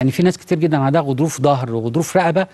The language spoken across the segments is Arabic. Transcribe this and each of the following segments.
يعني في ناس كتير جدا عندها غضروف ظهر وغضروف رقبه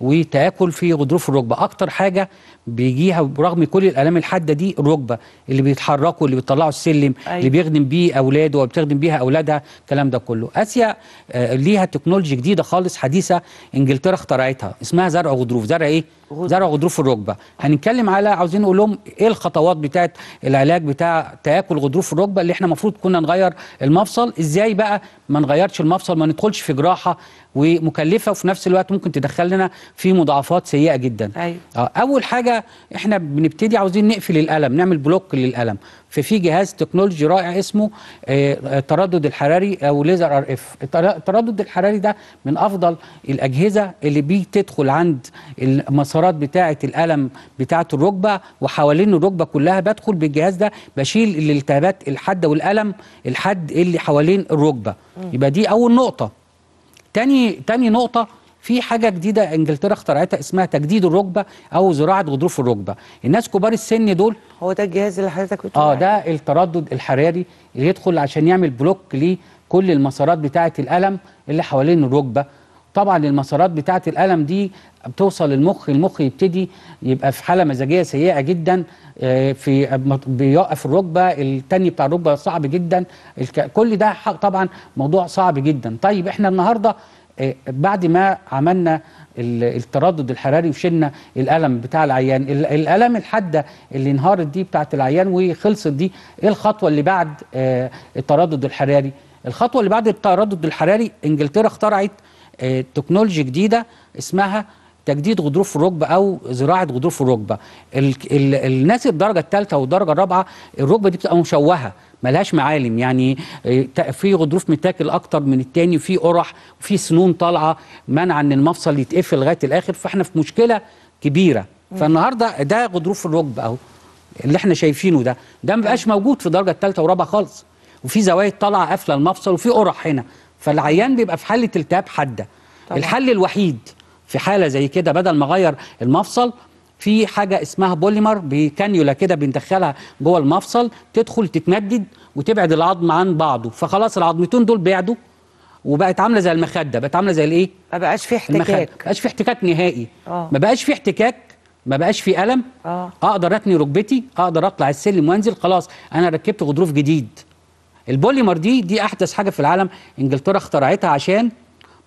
وتاكل في غضروف الركبه اكتر حاجه بيجيها برغم كل الالام الحاده دي الركبه اللي بيتحركوا اللي بيطلعوا السلم أيوة. اللي بيخدم بيه اولاده وبتخدم بيها اولادها الكلام ده كله اسيا آه، ليها تكنولوجي جديده خالص حديثه انجلترا اخترعتها اسمها زرع غضروف زرع ايه غضروف. زرع غضروف الركبه هنتكلم على عاوزين نقول لهم ايه الخطوات بتاعه العلاج بتاع تاكل غضروف الركبه اللي احنا المفروض كنا نغير المفصل ازاي بقى ما نغيرش المفصل ما ندخلش في جراحه ومكلفه وفي نفس الوقت ممكن تدخل لنا في مضاعفات سيئه جدا أيوة. آه، اول حاجه احنا بنبتدي عاوزين نقفل الالم نعمل بلوك للالم ففي جهاز تكنولوجي رائع اسمه التردد آه، آه، الحراري او ليزر ار اف التردد الحراري ده من افضل الاجهزه اللي بتدخل عند المسارات بتاعه الالم بتاعه الركبه وحوالين الركبه كلها بدخل بالجهاز ده بشيل الالتهابات الحاده والالم الحاد اللي حوالين الركبه يبقى دي اول نقطه تاني تاني نقطه في حاجه جديده انجلترا اخترعتها اسمها تجديد الركبه او زراعه غضروف الركبه الناس كبار السن دول هو ده الجهاز اللي حضرتك بتقول اه ده التردد الحراري اللي يدخل عشان يعمل بلوك لكل المسارات بتاعه الالم اللي حوالين الركبه طبعا المسارات بتاعه الالم دي بتوصل المخ المخ يبتدي يبقى في حاله مزاجيه سيئه جدا آه، في بيوقف الركبه التاني بتاع الركبه صعب جدا كل ده طبعا موضوع صعب جدا طيب احنا النهارده إيه، بعد ما عملنا التردد الحراري وشلنا الالم بتاع العيان الالام الحاده اللي انهارت دي بتاعه العيان وخلصت دي ايه الخطوه اللي بعد آه، التردد الحراري الخطوه اللي بعد التردد الحراري انجلترا اخترعت آه، تكنولوجي جديده اسمها تجديد غضروف الركبه او زراعه غضروف الركبه الناس الدرجه الثالثه والدرجه الرابعه الركبه دي بتبقى مشوهه ملهاش معالم يعني آه، في غضروف متاكل اكتر من التاني وفي قرح وفي سنون طالعه منع ان المفصل يتقفل لغايه الاخر فاحنا في مشكله كبيره فالنهارده ده غضروف الركب اهو اللي احنا شايفينه ده ده ما بقاش موجود في الدرجه الثالثه ورابعه خالص وفي زوايد طالعه قافله المفصل وفي قرح هنا فالعيان بيبقى في حاله التهاب حاده الحل الوحيد في حاله زي كده بدل ما اغير المفصل في حاجه اسمها بوليمر بكانيولا كده بندخلها جوه المفصل تدخل تتمدد وتبعد العظم عن بعضه فخلاص العظمتين دول بعدوا وبقت عامله زي المخده بقت عامله زي الايه ما بقاش في آه. احتكاك ما بقاش في احتكاك نهائي أوه. ما بقاش في احتكاك ما بقاش في الم أوه. اقدر اتني ركبتي اقدر اطلع السلم وانزل خلاص انا ركبت غضروف جديد البوليمر دي دي احدث حاجه في العالم انجلترا اخترعتها عشان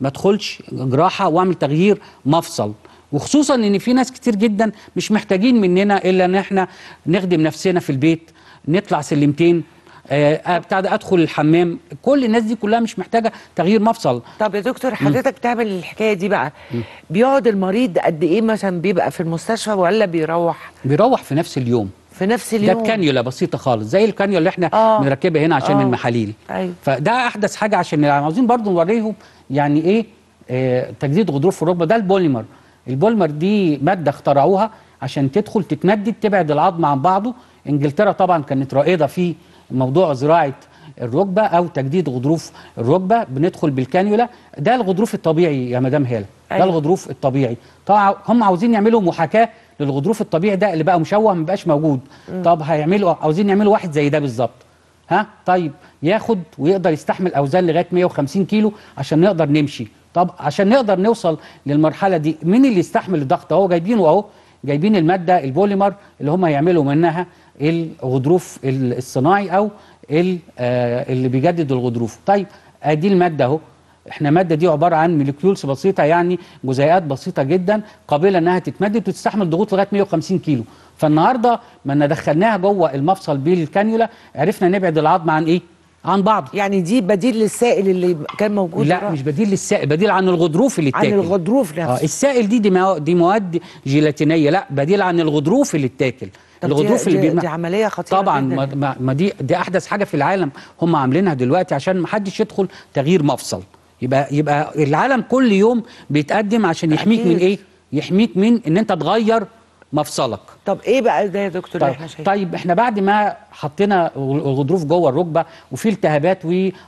ما ادخلش جراحه واعمل تغيير مفصل وخصوصا ان في ناس كتير جدا مش محتاجين مننا الا ان احنا نخدم نفسنا في البيت نطلع سلمتين ابتدى آه, آه، ادخل الحمام كل الناس دي كلها مش محتاجه تغيير مفصل طب يا دكتور حضرتك بتعمل الحكايه دي بقى م. بيقعد المريض قد ايه مثلا بيبقى في المستشفى ولا بيروح بيروح في نفس اليوم في نفس اليوم ده كانيولا بسيطه خالص زي الكانيولا اللي احنا آه. بنركبها هنا عشان آه. المحاليل أيوه. فده احدث حاجه عشان عاوزين برضو نوريهم يعني ايه آه تجديد غضروف الركبه ده البوليمر البوليمر دي ماده اخترعوها عشان تدخل تتمدد تبعد العظم عن بعضه انجلترا طبعا كانت رائده في موضوع زراعه الركبه او تجديد غضروف الركبه بندخل بالكانيولا ده الغضروف الطبيعي يا مدام هاله أيوة. ده الغضروف الطبيعي طبعا هم عاوزين يعملوا محاكاه للغضروف الطبيعي ده اللي بقى مشوه ما بقاش موجود م. طب هيعملوا عاوزين يعملوا واحد زي ده بالظبط ها طيب ياخد ويقدر يستحمل اوزان لغايه 150 كيلو عشان نقدر نمشي طب عشان نقدر نوصل للمرحله دي مين اللي يستحمل الضغط اهو جايبينه اهو جايبين الماده البوليمر اللي هم هيعملوا منها الغضروف الصناعي او آه، اللي بيجدد الغضروف طيب ادي الماده اهو احنا الماده دي عباره عن مولكيولز بسيطه يعني جزيئات بسيطه جدا قابله انها تتمدد وتستحمل ضغوط لغايه 150 كيلو فالنهارده ما دخلناها جوه المفصل بالكانيولا عرفنا نبعد العظم عن ايه عن بعض يعني دي بديل للسائل اللي كان موجود لا رأي. مش بديل للسائل بديل عن الغضروف اللي اتاكل عن الغضروف آه، نفسه اه السائل دي دي, مو... دي مواد جيلاتينيه لا بديل عن الغضروف اللي اتاكل الغضروف اللي بيبنى دي عمليه خطيره طبعا جداً. ما, ما دي دي احدث حاجه في العالم هم عاملينها دلوقتي عشان ما حدش يدخل تغيير مفصل يبقى يبقى العالم كل يوم بيتقدم عشان يحميك أكيد. من ايه يحميك من ان انت تغير مفصلك طب ايه بقى ده يا دكتور طيب, احنا طيب احنا بعد ما حطينا الغضروف جوه الركبه وفي التهابات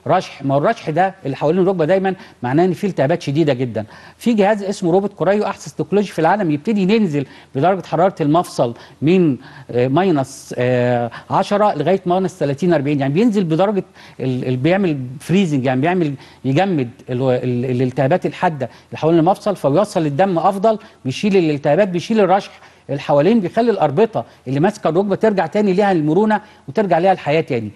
ورشح ما الرشح ده اللي حوالين الركبه دايما معناه ان في التهابات شديده جدا في جهاز اسمه روبوت كوريو احسن تكنولوجي في العالم يبتدي ننزل بدرجه حراره المفصل من آه، ماينس 10 آه، لغايه ماينس 30 40 يعني بينزل بدرجه اللي بيعمل فريزنج يعني بيعمل يجمد الالتهابات الحاده اللي حوالين المفصل فبيوصل الدم افضل بيشيل الالتهابات بيشيل الرشح اللي حوالين بيخلي تخلي الاربطه اللي ماسكه الركبه ترجع تاني ليها المرونه وترجع ليها الحياه تاني